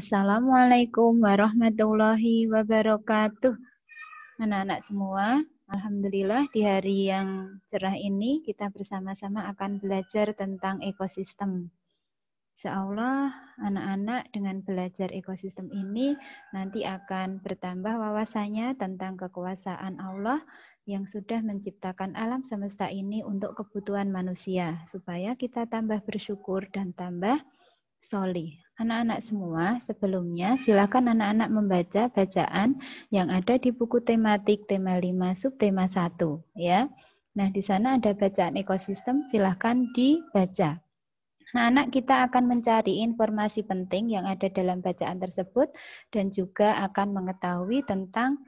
Assalamualaikum warahmatullahi wabarakatuh. Anak-anak semua, Alhamdulillah di hari yang cerah ini kita bersama-sama akan belajar tentang ekosistem. Seolah anak-anak dengan belajar ekosistem ini nanti akan bertambah wawasannya tentang kekuasaan Allah yang sudah menciptakan alam semesta ini untuk kebutuhan manusia supaya kita tambah bersyukur dan tambah solih. Anak-anak semua, sebelumnya silakan anak-anak membaca bacaan yang ada di buku tematik tema 5 subtema 1 ya. Nah, di sana ada bacaan ekosistem, silakan dibaca. Nah anak kita akan mencari informasi penting yang ada dalam bacaan tersebut dan juga akan mengetahui tentang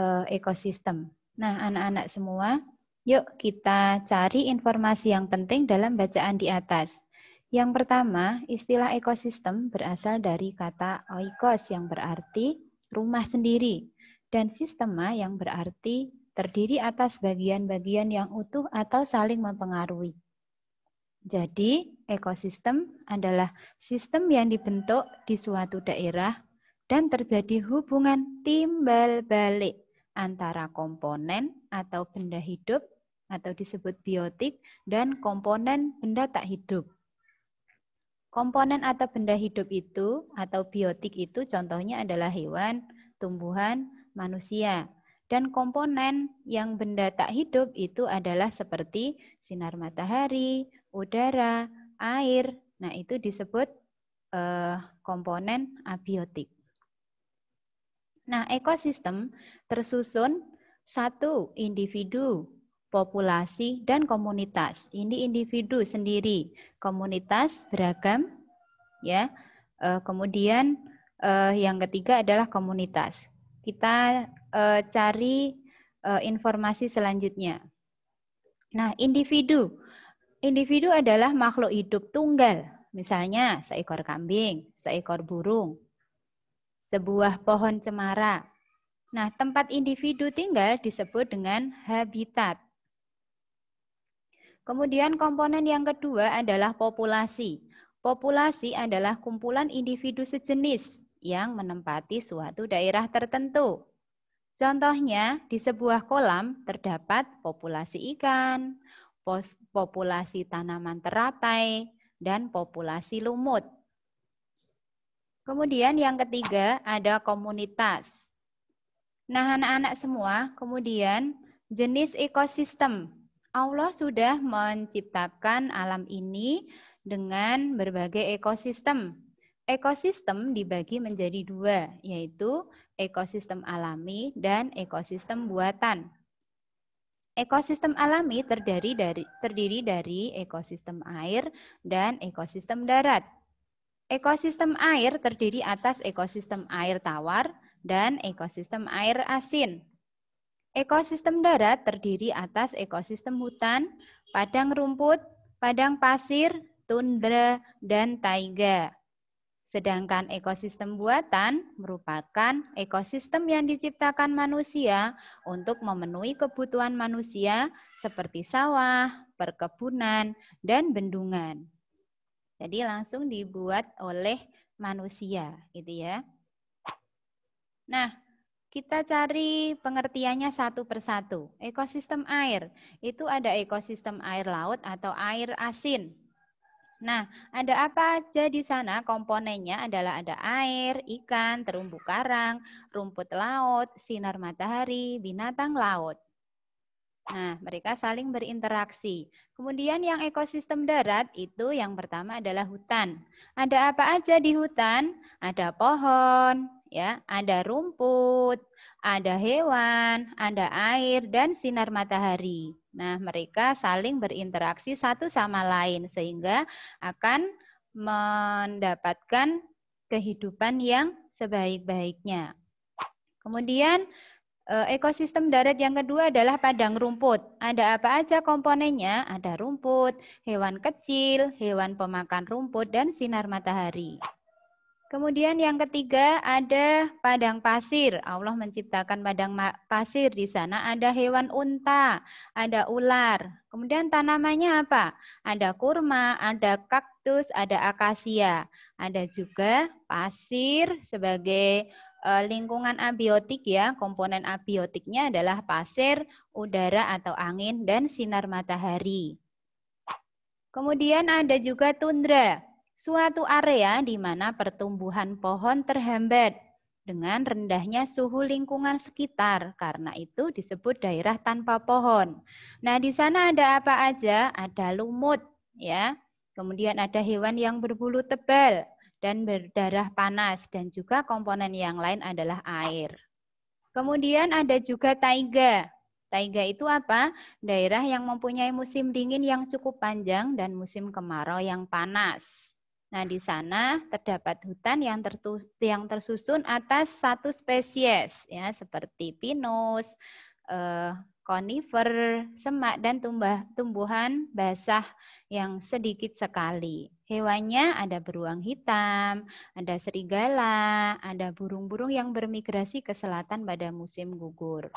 e, ekosistem. Nah, anak-anak semua, yuk kita cari informasi yang penting dalam bacaan di atas. Yang pertama, istilah ekosistem berasal dari kata oikos yang berarti rumah sendiri dan sistema yang berarti terdiri atas bagian-bagian yang utuh atau saling mempengaruhi. Jadi, ekosistem adalah sistem yang dibentuk di suatu daerah dan terjadi hubungan timbal balik antara komponen atau benda hidup atau disebut biotik dan komponen benda tak hidup. Komponen atau benda hidup itu atau biotik itu contohnya adalah hewan, tumbuhan, manusia. Dan komponen yang benda tak hidup itu adalah seperti sinar matahari, udara, air. Nah, itu disebut eh, komponen abiotik. Nah, ekosistem tersusun satu individu populasi, dan komunitas. Ini individu sendiri, komunitas beragam, ya. Eh, kemudian eh, yang ketiga adalah komunitas. Kita eh, cari informasi selanjutnya. Nah, individu, individu adalah makhluk hidup tunggal, misalnya seekor kambing, seekor burung, sebuah pohon cemara. Nah, tempat individu tinggal disebut dengan habitat. Kemudian komponen yang kedua adalah populasi. Populasi adalah kumpulan individu sejenis yang menempati suatu daerah tertentu. Contohnya, di sebuah kolam terdapat populasi ikan, populasi tanaman teratai, dan populasi lumut. Kemudian yang ketiga ada komunitas. Nah, anak-anak semua, kemudian jenis ekosistem Allah sudah menciptakan alam ini dengan berbagai ekosistem. Ekosistem dibagi menjadi dua, yaitu ekosistem alami dan ekosistem buatan. Ekosistem alami terdiri dari, terdiri dari ekosistem air dan ekosistem darat. Ekosistem air terdiri atas ekosistem air tawar dan ekosistem air asin. Ekosistem darat terdiri atas ekosistem hutan, padang rumput, padang pasir, tundra, dan taiga. Sedangkan ekosistem buatan merupakan ekosistem yang diciptakan manusia untuk memenuhi kebutuhan manusia seperti sawah, perkebunan, dan bendungan. Jadi langsung dibuat oleh manusia gitu ya. Nah, kita cari pengertiannya satu persatu. Ekosistem air, itu ada ekosistem air laut atau air asin. Nah, ada apa aja di sana? Komponennya adalah ada air, ikan, terumbu karang, rumput laut, sinar matahari, binatang laut. Nah, mereka saling berinteraksi. Kemudian yang ekosistem darat itu yang pertama adalah hutan. Ada apa aja di hutan? Ada pohon, ya. Ada rumput, ada hewan, ada air dan sinar matahari. Nah, mereka saling berinteraksi satu sama lain sehingga akan mendapatkan kehidupan yang sebaik-baiknya. Kemudian eh, ekosistem darat yang kedua adalah padang rumput. Ada apa aja komponennya? Ada rumput, hewan kecil, hewan pemakan rumput, dan sinar matahari. Kemudian yang ketiga ada padang pasir. Allah menciptakan padang pasir di sana ada hewan unta, ada ular. Kemudian tanamannya apa? Ada kurma, ada kaktus, ada akasia. Ada juga pasir sebagai eh, lingkungan abiotik ya. Komponen abiotiknya adalah pasir, udara atau angin dan sinar matahari. Kemudian ada juga tundra suatu area di mana pertumbuhan pohon terhambat dengan rendahnya suhu lingkungan sekitar. Karena itu disebut daerah tanpa pohon. Nah, di sana ada apa aja? Ada lumut, ya. Kemudian ada hewan yang berbulu tebal dan berdarah panas dan juga komponen yang lain adalah air. Kemudian ada juga taiga. Taiga itu apa? Daerah yang mempunyai musim dingin yang cukup panjang dan musim kemarau yang panas. Nah, di sana terdapat hutan yang, yang tersusun atas satu spesies, ya, seperti pinus, konifer, eh, konifer, semak, dan tumbuh tumbuhan basah yang sedikit sekali. Hewannya ada beruang hitam, ada serigala, ada burung-burung yang bermigrasi ke selatan pada musim gugur.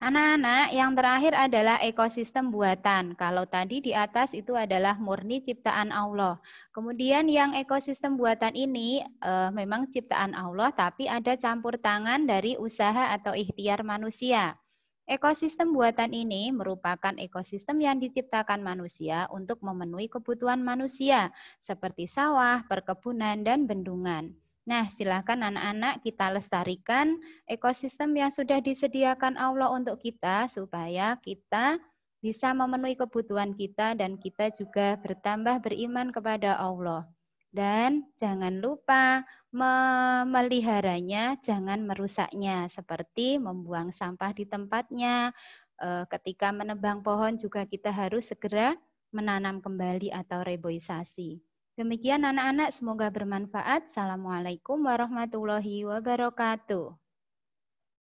Anak-anak, yang terakhir adalah ekosistem buatan. Kalau tadi di atas itu adalah murni ciptaan Allah. Kemudian yang ekosistem buatan ini e, memang ciptaan Allah, tapi ada campur tangan dari usaha atau ikhtiar manusia. Ekosistem buatan ini merupakan ekosistem yang diciptakan manusia untuk memenuhi kebutuhan manusia, seperti sawah, perkebunan, dan bendungan. Nah, silakan anak-anak kita lestarikan ekosistem yang sudah disediakan Allah untuk kita supaya kita bisa memenuhi kebutuhan kita dan kita juga bertambah beriman kepada Allah. Dan jangan lupa memeliharanya, jangan merusaknya, seperti membuang sampah di tempatnya. Eh, ketika menebang pohon juga kita harus segera menanam kembali atau reboisasi. Demikian anak-anak, semoga bermanfaat. Assalamualaikum warahmatullahi wabarakatuh.